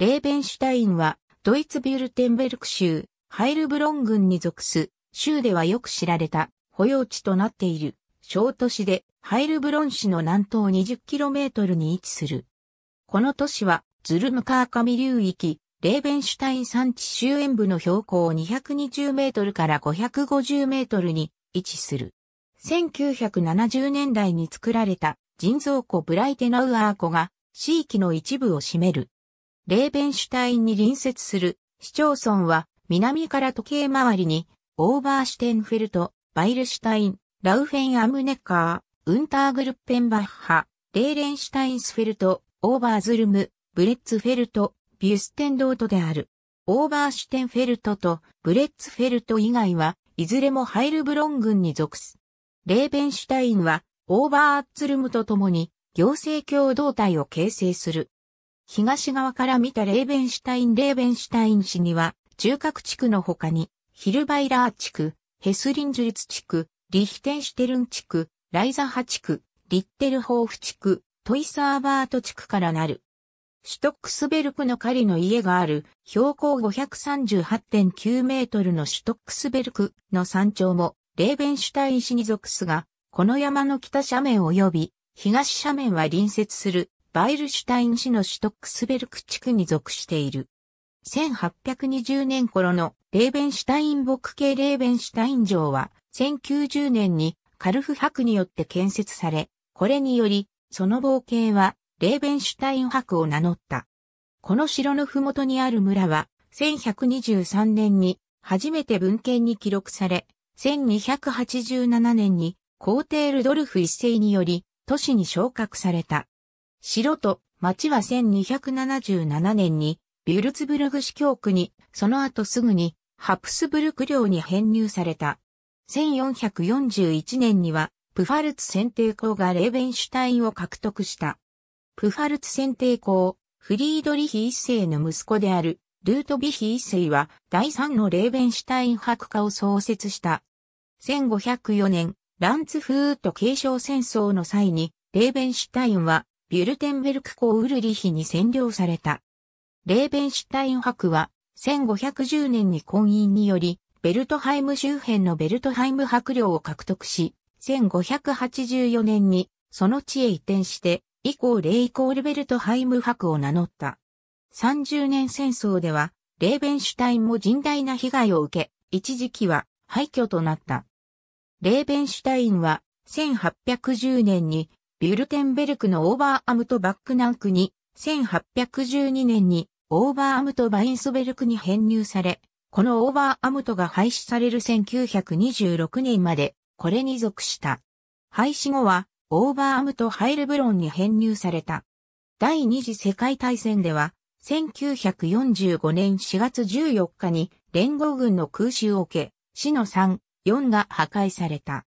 レーベンシュタインは、ドイツビュルテンベルク州、ハイルブロン郡に属す、州ではよく知られた、保養地となっている、小都市で、ハイルブロン市の南東 20km に位置する。この都市は、ズルムカーカミ流域、レーベンシュタイン山地周辺部の標高220メートルから550メートルに位置する。1970年代に作られた人造湖ブライテナウアー湖が地域の一部を占める。レーベンシュタインに隣接する市町村は南から時計回りにオーバーシュテンフェルト、バイルシュタイン、ラウフェン・アムネッカー、ウンターグルッペンバッハ、レーレンシュタインスフェルト、オーバーズルム、ブレッツフェルト、ビュステンロートである。オーバーシュテンフェルトとブレッツフェルト以外はいずれもハイルブロン群に属す。レーベンシュタインはオーバーアッツルムと共に行政共同体を形成する。東側から見たレーベンシュタイン・レーベンシュタイン市には、中核地区の他に、ヒルバイラー地区、ヘスリンジュリツ地区、リヒテンシュテルン地区、ライザハ地区、リッテルホーフ地区、トイサーバート地区からなる。シュトックスベルクの狩りの家がある標高538.9メートルのシュトックスベルクの山頂もレーベンシュタイン市に属すが、この山の北斜面及び東斜面は隣接するバイルシュタイン市のシュトックスベルク地区に属している。1820年頃のレーベンシュタイン牧系レーベンシュタイン城は、1090年にカルフ博によって建設され、これにより、その冒険は、レーベンシュタイン博を名乗った。この城の麓にある村は、1123年に初めて文献に記録され、1287年に皇帝ルドルフ一世により都市に昇格された。城と町は1277年にビュルツブルグ市教区に、その後すぐにハプスブルク領に編入された。1441年にはプファルツ選定校がレーベンシュタインを獲得した。プファルツ選定校、フリードリヒ一世の息子であるルートビヒ一世は第3のレーベンシュタイン博家を創設した。1504年、ランツフーと継承戦争の際に、レーベンシュタインはビュルテンベルク公ウルリヒに占領された。レーベンシュタイン博は、1510年に婚姻により、ベルトハイム周辺のベルトハイム博領を獲得し、1584年にその地へ移転して、以降レイコールベルトハイム博を名乗った。30年戦争では、レーベンシュタインも甚大な被害を受け、一時期は廃墟となった。レーベンシュタインは、1810年にビュルテンベルクのオーバーアムトバックナンクに、1812年にオーバーアムトバインスベルクに編入され、このオーバーアムトが廃止される1926年まで、これに属した。廃止後は、オーバーアムトハイルブロンに編入された。第二次世界大戦では、1945年4月14日に連合軍の空襲を受け、死の3、4が破壊された。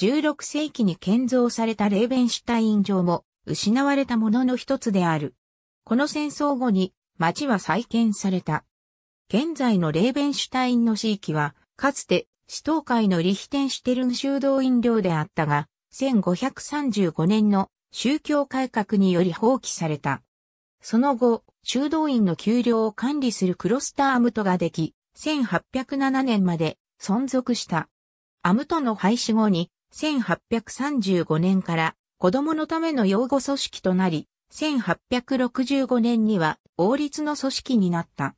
16世紀に建造されたレーベンシュタイン城も失われたものの一つである。この戦争後に町は再建された。現在のレーベンシュタインの地域は、かつて、市東海のリヒテンシュテルン修道院領であったが、1535年の宗教改革により放棄された。その後、修道院の給料を管理するクロスターアムトができ、1807年まで存続した。アムトの廃止後に1835年から子供のための養護組織となり、1865年には王立の組織になった。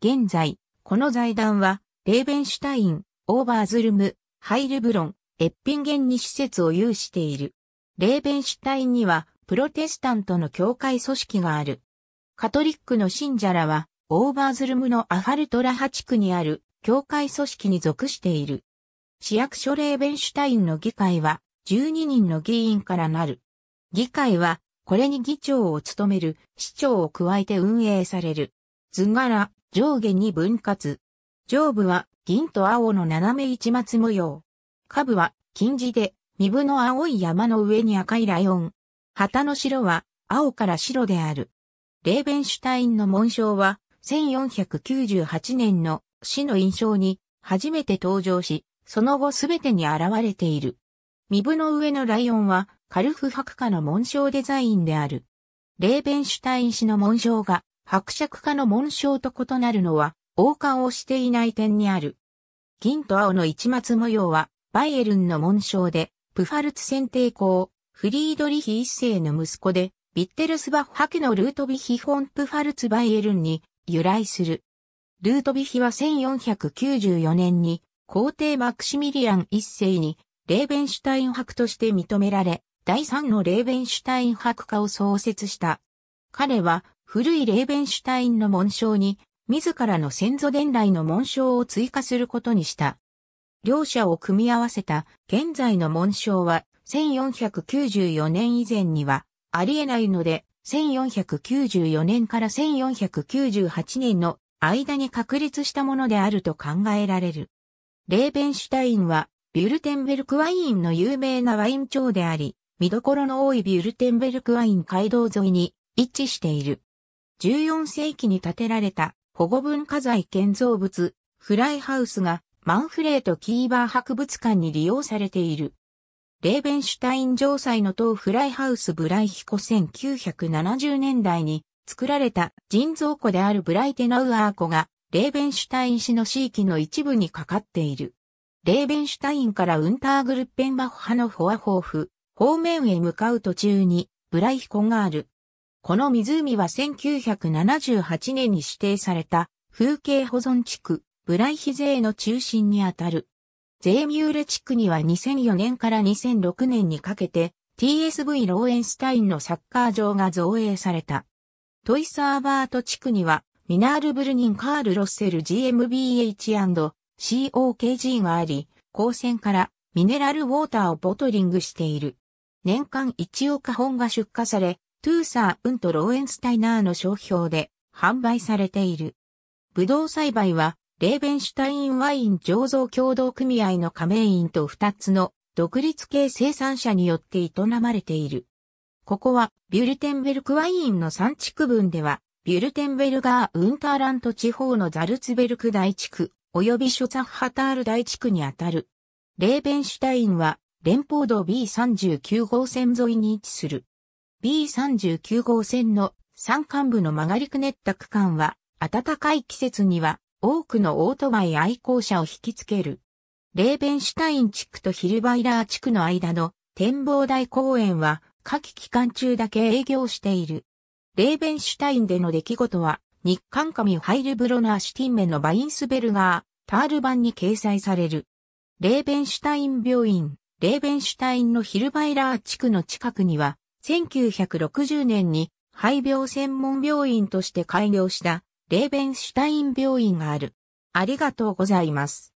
現在、この財団は、レーベンシュタイン、オーバーズルム、ハイルブロン、エッピンゲンに施設を有している。レーベンシュタインには、プロテスタントの教会組織がある。カトリックの信者らは、オーバーズルムのアファルトラハ地区にある教会組織に属している。市役所レーベンシュタインの議会は、12人の議員からなる。議会は、これに議長を務める市長を加えて運営される。図柄、上下に分割。上部は銀と青の斜め一末模様。下部は金字で、身分の青い山の上に赤いライオン。旗の白は青から白である。レーベンシュタインの紋章は1498年の市の印象に初めて登場し、その後すべてに現れている。身分の上のライオンは、カルフ博家の紋章デザインである。レーベンシュタイン氏の紋章が、伯爵家の紋章と異なるのは、王冠をしていない点にある。銀と青の市松模様は、バイエルンの紋章で、プファルツ選定校、フリードリヒ一世の息子で、ビッテルスバッハ家のルートビヒホンプファルツバイエルンに由来する。ルートビヒは1494年に皇帝マクシミリアン一世に、レーベンシュタイン博として認められ、第三のレーベンシュタイン博家を創設した。彼は、古いレーベンシュタインの紋章に、自らの先祖伝来の紋章を追加することにした。両者を組み合わせた現在の紋章は、1494年以前にはありえないので、1494年から1498年の間に確立したものであると考えられる。レーベンシュタインは、ビュルテンベルクワインの有名なワイン町であり、見どころの多いビュルテンベルクワイン街道沿いに位置している。14世紀に建てられた保護文化財建造物、フライハウスがマンフレート・キーバー博物館に利用されている。レーベンシュタイン城塞の塔フライハウスブライヒコ1970年代に作られた人造庫であるブライテナウアー湖がレーベンシュタイン市の地域の一部にかかっている。レーベンシュタインからウンターグルッペンバッハのフォアホーフ方面へ向かう途中にブライヒコがある。この湖は1978年に指定された風景保存地区ブライヒ税の中心にあたる。税ミューレ地区には2004年から2006年にかけて TSV ローエンスタインのサッカー場が造営された。トイサーバート地区にはミナール・ブルニン・カール・ロッセル GmbH&COKG があり、光線からミネラルウォーターをボトリングしている。年間1億本が出荷され、トゥーサー・ウンとローエンスタイナーの商標で販売されている。ブドウ栽培は、レーベンシュタインワイン醸造協同組合の加盟員と2つの独立系生産者によって営まれている。ここはビュルテンベルクワインの産地区分ではビュルテンベルガー・ウンターラント地方のザルツベルク大地区、及びショザッハタール大地区にあたる。レーベンシュタインは、連邦道 B39 号線沿いに位置する。B39 号線の山間部の曲がりくねった区間は、暖かい季節には、多くのオートバイ愛好者を引きつける。レーベンシュタイン地区とヒルバイラー地区の間の展望台公園は、夏季期間中だけ営業している。レーベンシュタインでの出来事は、日刊紙ハイルブロナーシティンメのバインスベルガー、タール版に掲載される。レーベンシュタイン病院、レーベンシュタインのヒルバイラー地区の近くには、1960年に肺病専門病院として開業したレーベンシュタイン病院がある。ありがとうございます。